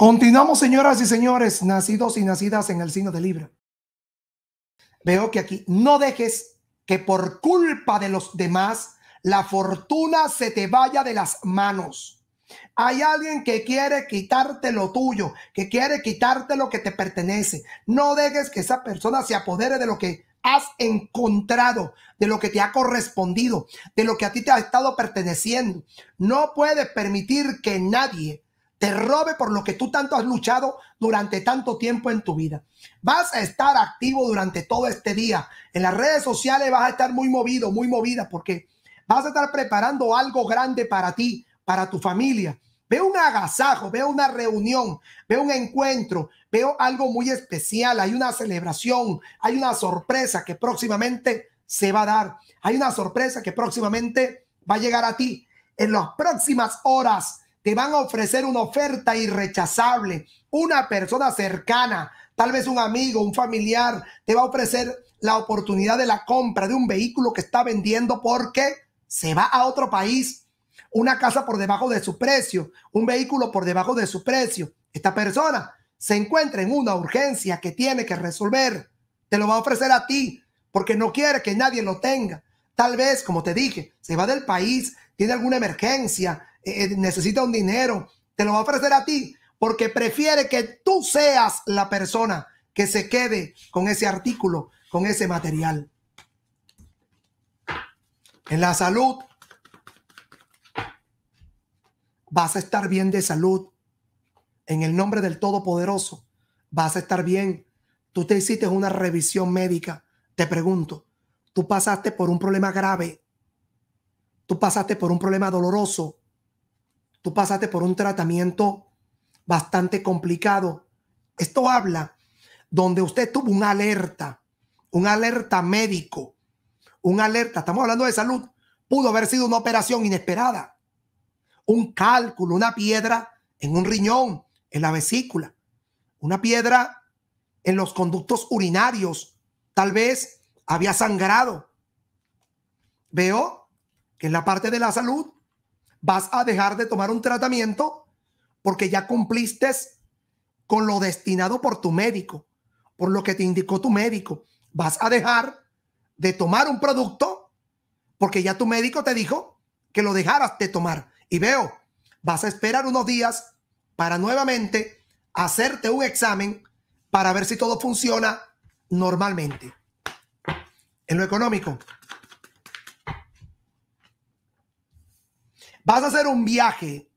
Continuamos, señoras y señores, nacidos y nacidas en el signo de Libra. Veo que aquí no dejes que por culpa de los demás la fortuna se te vaya de las manos. Hay alguien que quiere quitarte lo tuyo, que quiere quitarte lo que te pertenece. No dejes que esa persona se apodere de lo que has encontrado, de lo que te ha correspondido, de lo que a ti te ha estado perteneciendo. No puedes permitir que nadie te robe por lo que tú tanto has luchado durante tanto tiempo en tu vida. Vas a estar activo durante todo este día. En las redes sociales vas a estar muy movido, muy movida, porque vas a estar preparando algo grande para ti, para tu familia. Veo un agasajo, veo una reunión, veo un encuentro, veo algo muy especial, hay una celebración, hay una sorpresa que próximamente se va a dar, hay una sorpresa que próximamente va a llegar a ti. En las próximas horas te van a ofrecer una oferta irrechazable. Una persona cercana, tal vez un amigo, un familiar, te va a ofrecer la oportunidad de la compra de un vehículo que está vendiendo porque se va a otro país. Una casa por debajo de su precio, un vehículo por debajo de su precio. Esta persona se encuentra en una urgencia que tiene que resolver. Te lo va a ofrecer a ti porque no quiere que nadie lo tenga. Tal vez, como te dije, se va del país, tiene alguna emergencia, eh, eh, necesita un dinero, te lo va a ofrecer a ti porque prefiere que tú seas la persona que se quede con ese artículo, con ese material. En la salud, vas a estar bien de salud. En el nombre del Todopoderoso, vas a estar bien. Tú te hiciste una revisión médica. Te pregunto, tú pasaste por un problema grave. Tú pasaste por un problema doloroso tú pasaste por un tratamiento bastante complicado. Esto habla donde usted tuvo una alerta, un alerta médico, un alerta, estamos hablando de salud, pudo haber sido una operación inesperada, un cálculo, una piedra en un riñón, en la vesícula, una piedra en los conductos urinarios, tal vez había sangrado. Veo que en la parte de la salud vas a dejar de tomar un tratamiento porque ya cumpliste con lo destinado por tu médico, por lo que te indicó tu médico. Vas a dejar de tomar un producto porque ya tu médico te dijo que lo dejaras de tomar. Y veo, vas a esperar unos días para nuevamente hacerte un examen para ver si todo funciona normalmente. En lo económico, Vas a hacer un viaje,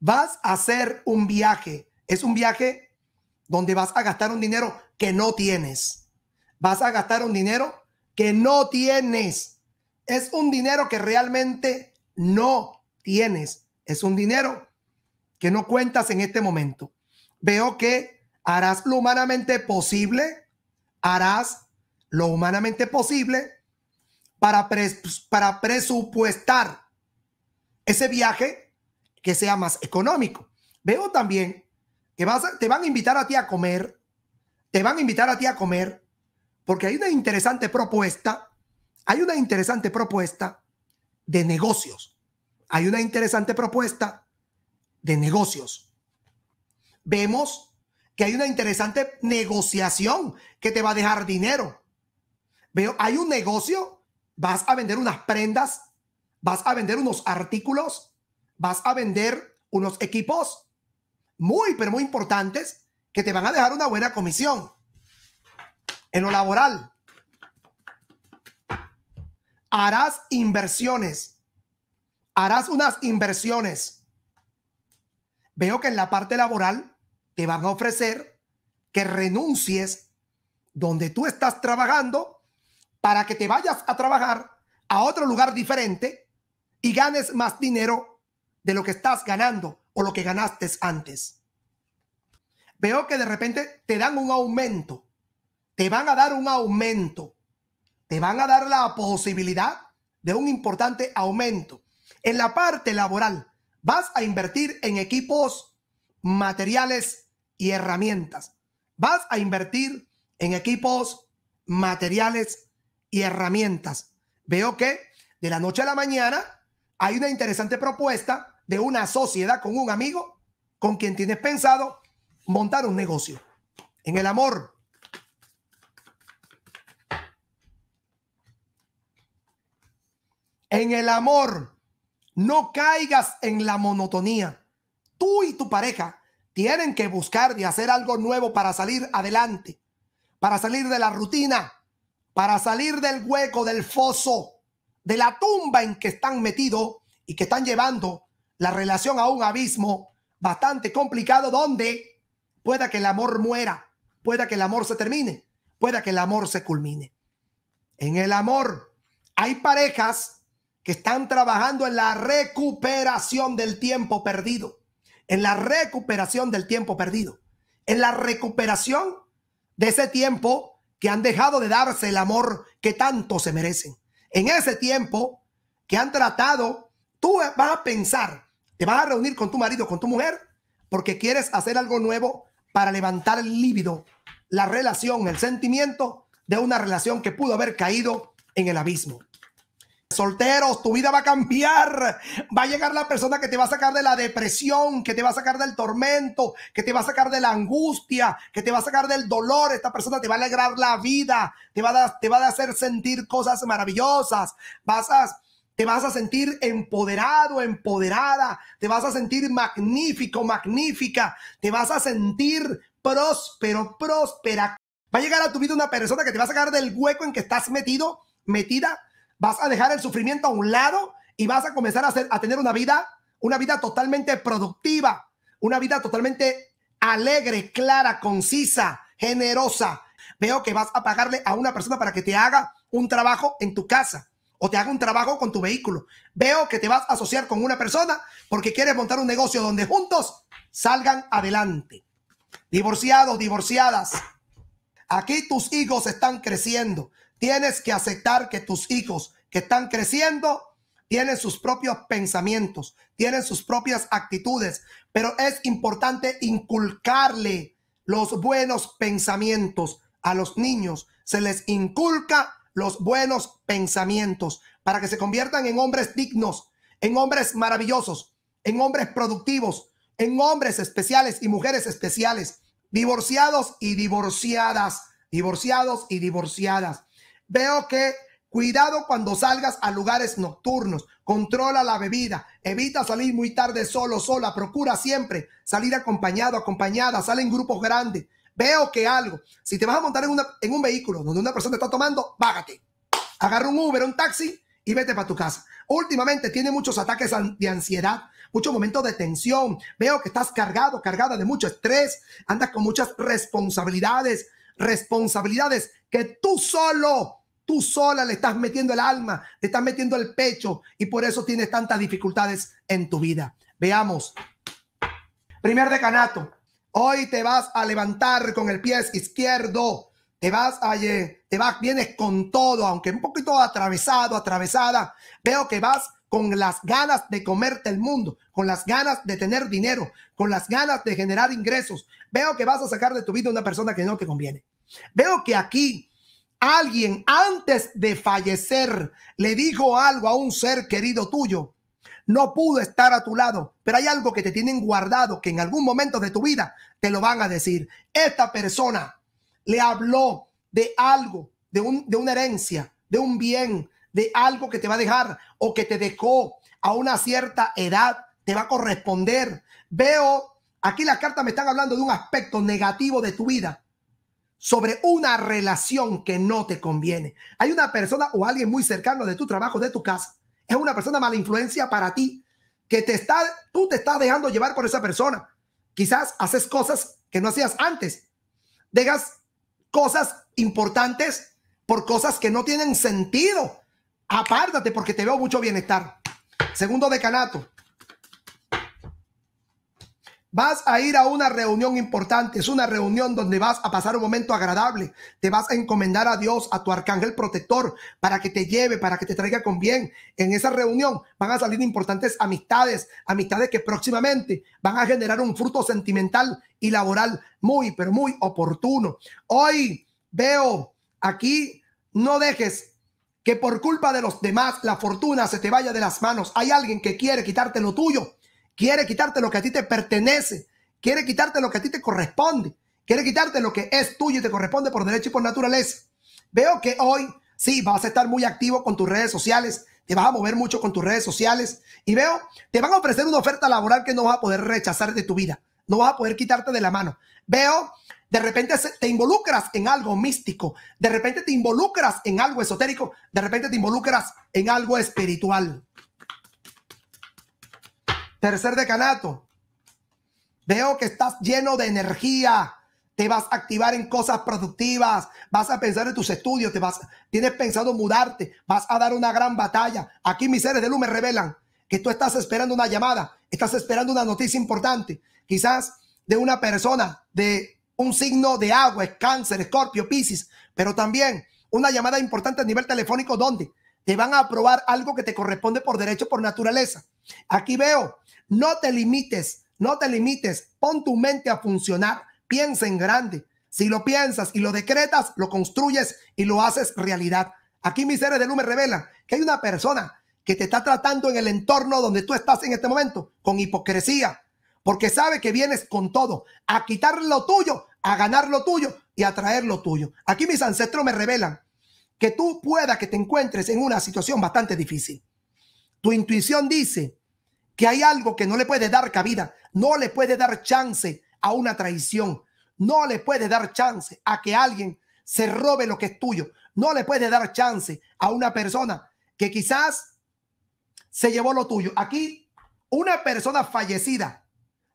vas a hacer un viaje. Es un viaje donde vas a gastar un dinero que no tienes. Vas a gastar un dinero que no tienes. Es un dinero que realmente no tienes. Es un dinero que no cuentas en este momento. Veo que harás lo humanamente posible, harás lo humanamente posible para, para presupuestar ese viaje que sea más económico. Veo también que vas te van a invitar a ti a comer, te van a invitar a ti a comer, porque hay una interesante propuesta, hay una interesante propuesta de negocios, hay una interesante propuesta de negocios. Vemos que hay una interesante negociación que te va a dejar dinero. Veo, hay un negocio, vas a vender unas prendas vas a vender unos artículos, vas a vender unos equipos muy, pero muy importantes que te van a dejar una buena comisión en lo laboral. Harás inversiones. Harás unas inversiones. Veo que en la parte laboral te van a ofrecer que renuncies donde tú estás trabajando para que te vayas a trabajar a otro lugar diferente y ganes más dinero de lo que estás ganando o lo que ganaste antes. Veo que de repente te dan un aumento, te van a dar un aumento, te van a dar la posibilidad de un importante aumento. En la parte laboral, vas a invertir en equipos, materiales y herramientas. Vas a invertir en equipos, materiales y herramientas. Veo que de la noche a la mañana hay una interesante propuesta de una sociedad con un amigo con quien tienes pensado montar un negocio. En el amor. En el amor, no caigas en la monotonía. Tú y tu pareja tienen que buscar y hacer algo nuevo para salir adelante, para salir de la rutina, para salir del hueco, del foso de la tumba en que están metidos y que están llevando la relación a un abismo bastante complicado donde pueda que el amor muera, pueda que el amor se termine, pueda que el amor se culmine. En el amor hay parejas que están trabajando en la recuperación del tiempo perdido, en la recuperación del tiempo perdido, en la recuperación de ese tiempo que han dejado de darse el amor que tanto se merecen en ese tiempo que han tratado, tú vas a pensar, te vas a reunir con tu marido, con tu mujer, porque quieres hacer algo nuevo para levantar el líbido, la relación, el sentimiento de una relación que pudo haber caído en el abismo solteros, tu vida va a cambiar, va a llegar la persona que te va a sacar de la depresión, que te va a sacar del tormento, que te va a sacar de la angustia, que te va a sacar del dolor, esta persona te va a alegrar la vida, te va a, te va a hacer sentir cosas maravillosas, vas a, te vas a sentir empoderado, empoderada, te vas a sentir magnífico, magnífica, te vas a sentir próspero, próspera. Va a llegar a tu vida una persona que te va a sacar del hueco en que estás metido, metida vas a dejar el sufrimiento a un lado y vas a comenzar a, a tener una vida, una vida totalmente productiva, una vida totalmente alegre, clara, concisa, generosa. Veo que vas a pagarle a una persona para que te haga un trabajo en tu casa o te haga un trabajo con tu vehículo. Veo que te vas a asociar con una persona porque quieres montar un negocio donde juntos salgan adelante. Divorciados, divorciadas. Aquí tus hijos están creciendo. Tienes que aceptar que tus hijos que están creciendo tienen sus propios pensamientos, tienen sus propias actitudes, pero es importante inculcarle los buenos pensamientos a los niños. Se les inculca los buenos pensamientos para que se conviertan en hombres dignos, en hombres maravillosos, en hombres productivos, en hombres especiales y mujeres especiales, divorciados y divorciadas, divorciados y divorciadas. Veo que Cuidado cuando salgas a lugares nocturnos. Controla la bebida. Evita salir muy tarde solo, sola. Procura siempre salir acompañado, acompañada. salen grupos grandes. Veo que algo. Si te vas a montar en, una, en un vehículo donde una persona está tomando, bájate. Agarra un Uber, un taxi y vete para tu casa. Últimamente tiene muchos ataques de ansiedad, muchos momentos de tensión. Veo que estás cargado, cargada de mucho estrés. Andas con muchas responsabilidades responsabilidades que tú solo, tú sola le estás metiendo el alma, le estás metiendo el pecho y por eso tienes tantas dificultades en tu vida. Veamos. Primer decanato. Hoy te vas a levantar con el pie izquierdo. Te vas a, te vas, vienes con todo, aunque un poquito atravesado, atravesada. Veo que vas con las ganas de comerte el mundo, con las ganas de tener dinero, con las ganas de generar ingresos. Veo que vas a sacar de tu vida una persona que no te conviene. Veo que aquí alguien antes de fallecer le dijo algo a un ser querido tuyo. No pudo estar a tu lado, pero hay algo que te tienen guardado que en algún momento de tu vida te lo van a decir. Esta persona le habló de algo, de, un, de una herencia, de un bien, de algo que te va a dejar o que te dejó a una cierta edad, te va a corresponder. Veo, aquí la carta me están hablando de un aspecto negativo de tu vida, sobre una relación que no te conviene. Hay una persona o alguien muy cercano de tu trabajo, de tu casa, es una persona mala influencia para ti, que te está, tú te estás dejando llevar por esa persona. Quizás haces cosas que no hacías antes. Dejas cosas importantes por cosas que no tienen sentido apártate porque te veo mucho bienestar. Segundo decanato. Vas a ir a una reunión importante, es una reunión donde vas a pasar un momento agradable, te vas a encomendar a Dios, a tu arcángel protector, para que te lleve, para que te traiga con bien. En esa reunión van a salir importantes amistades, amistades que próximamente van a generar un fruto sentimental y laboral muy, pero muy oportuno. Hoy veo aquí, no dejes que por culpa de los demás la fortuna se te vaya de las manos. Hay alguien que quiere quitarte lo tuyo, quiere quitarte lo que a ti te pertenece, quiere quitarte lo que a ti te corresponde, quiere quitarte lo que es tuyo y te corresponde por derecho y por naturaleza. Veo que hoy sí vas a estar muy activo con tus redes sociales, te vas a mover mucho con tus redes sociales y veo, te van a ofrecer una oferta laboral que no vas a poder rechazar de tu vida, no vas a poder quitarte de la mano. Veo de repente te involucras en algo místico, de repente te involucras en algo esotérico, de repente te involucras en algo espiritual. Tercer decanato, veo que estás lleno de energía, te vas a activar en cosas productivas, vas a pensar en tus estudios, te vas, tienes pensado mudarte, vas a dar una gran batalla. Aquí mis seres de luz me revelan que tú estás esperando una llamada, estás esperando una noticia importante, quizás de una persona de un signo de agua, es cáncer, escorpio, piscis, pero también una llamada importante a nivel telefónico donde te van a aprobar algo que te corresponde por derecho, por naturaleza. Aquí veo, no te limites, no te limites, pon tu mente a funcionar, piensa en grande. Si lo piensas y lo decretas, lo construyes y lo haces realidad. Aquí mis seres de luz me revelan que hay una persona que te está tratando en el entorno donde tú estás en este momento con hipocresía, porque sabe que vienes con todo, a quitar lo tuyo, a ganar lo tuyo y a traer lo tuyo. Aquí mis ancestros me revelan que tú puedas que te encuentres en una situación bastante difícil. Tu intuición dice que hay algo que no le puede dar cabida, no le puede dar chance a una traición, no le puede dar chance a que alguien se robe lo que es tuyo, no le puede dar chance a una persona que quizás se llevó lo tuyo. Aquí, una persona fallecida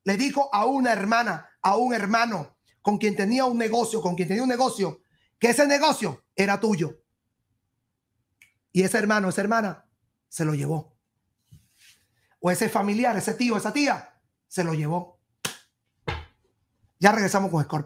le dijo a una hermana, a un hermano con quien tenía un negocio, con quien tenía un negocio, que ese negocio era tuyo. Y ese hermano, esa hermana, se lo llevó. O ese familiar, ese tío, esa tía, se lo llevó. Ya regresamos con Scorpio.